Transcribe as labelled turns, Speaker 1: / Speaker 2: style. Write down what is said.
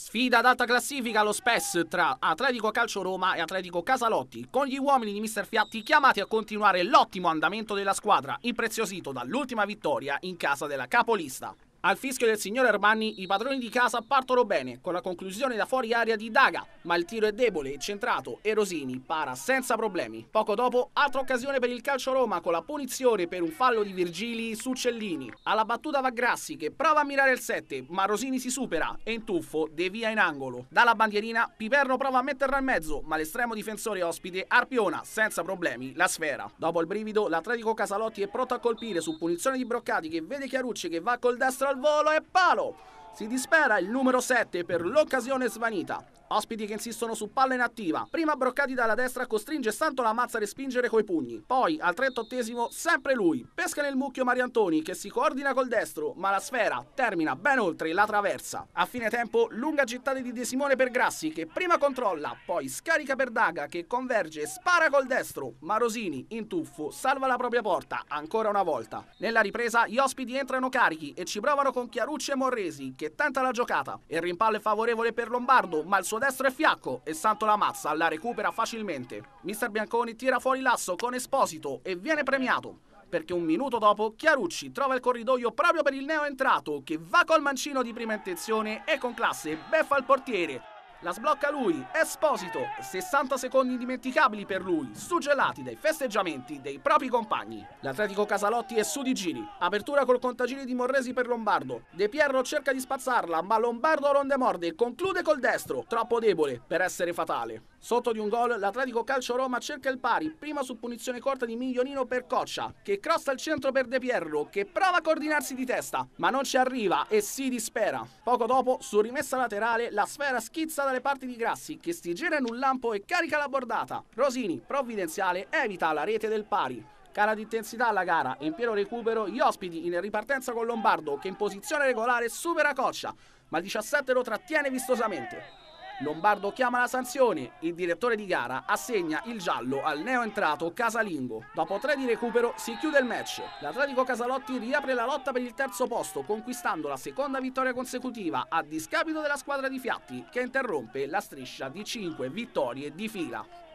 Speaker 1: Sfida ad alta classifica allo spess tra Atletico Calcio Roma e Atletico Casalotti, con gli uomini di Mister Fiatti chiamati a continuare l'ottimo andamento della squadra, impreziosito dall'ultima vittoria in casa della capolista. Al fischio del signor Armani i padroni di casa partono bene con la conclusione da fuori aria di Daga, ma il tiro è debole, centrato e Rosini para senza problemi. Poco dopo altra occasione per il calcio Roma con la punizione per un fallo di Virgili su Cellini. Alla battuta va Grassi che prova a mirare il 7, ma Rosini si supera e in tuffo devia in angolo. Dalla bandierina Piperno prova a metterla al mezzo, ma l'estremo difensore ospite arpiona senza problemi la sfera. Dopo il brivido l'Atletico Casalotti è pronto a colpire su punizione di Broccati che vede Chiarucci che va col destro al volo e palo! Si dispera il numero 7 per l'occasione svanita. Ospiti che insistono su palla inattiva. Prima Broccati dalla destra costringe Santo la mazza a respingere coi pugni. Poi al 38esimo sempre lui. Pesca nel mucchio Mariantoni che si coordina col destro, ma la sfera termina ben oltre la traversa. A fine tempo lunga gittata di De Simone per Grassi che prima controlla, poi scarica per Daga che converge e spara col destro. Ma Rosini in tuffo salva la propria porta ancora una volta. Nella ripresa gli ospiti entrano carichi e ci provano con Chiarucci e Morresi che tenta la giocata. Il rimpallo è favorevole per Lombardo, ma il suo destro è fiacco e Santo la mazza, la recupera facilmente. Mister Bianconi tira fuori l'asso con Esposito e viene premiato perché un minuto dopo Chiarucci trova il corridoio proprio per il neo entrato che va col mancino di prima intenzione e con classe beffa il portiere la sblocca lui, Esposito, 60 secondi indimenticabili per lui, suggellati dai festeggiamenti dei propri compagni. L'Atletico Casalotti è su di giri, apertura col contagiri di Morresi per Lombardo. De Pierro cerca di spazzarla, ma Lombardo ronde morde e conclude col destro, troppo debole per essere fatale. Sotto di un gol l'Atletico Calcio Roma cerca il pari, prima su punizione corta di Miglionino per Coccia, che crossa il centro per De Pierro, che prova a coordinarsi di testa, ma non ci arriva e si dispera. Poco dopo, su rimessa laterale, la sfera schizza dalle parti di Grassi, che si gira in un lampo e carica la bordata. Rosini, provvidenziale, evita la rete del pari. Cara di intensità alla gara e in pieno recupero gli ospiti in ripartenza con Lombardo che in posizione regolare supera Coccia, ma il 17 lo trattiene vistosamente. Lombardo chiama la sanzione, il direttore di gara assegna il giallo al neo entrato Casalingo. Dopo tre di recupero si chiude il match. L'Atletico Casalotti riapre la lotta per il terzo posto, conquistando la seconda vittoria consecutiva a discapito della squadra di Fiatti, che interrompe la striscia di 5 vittorie di fila.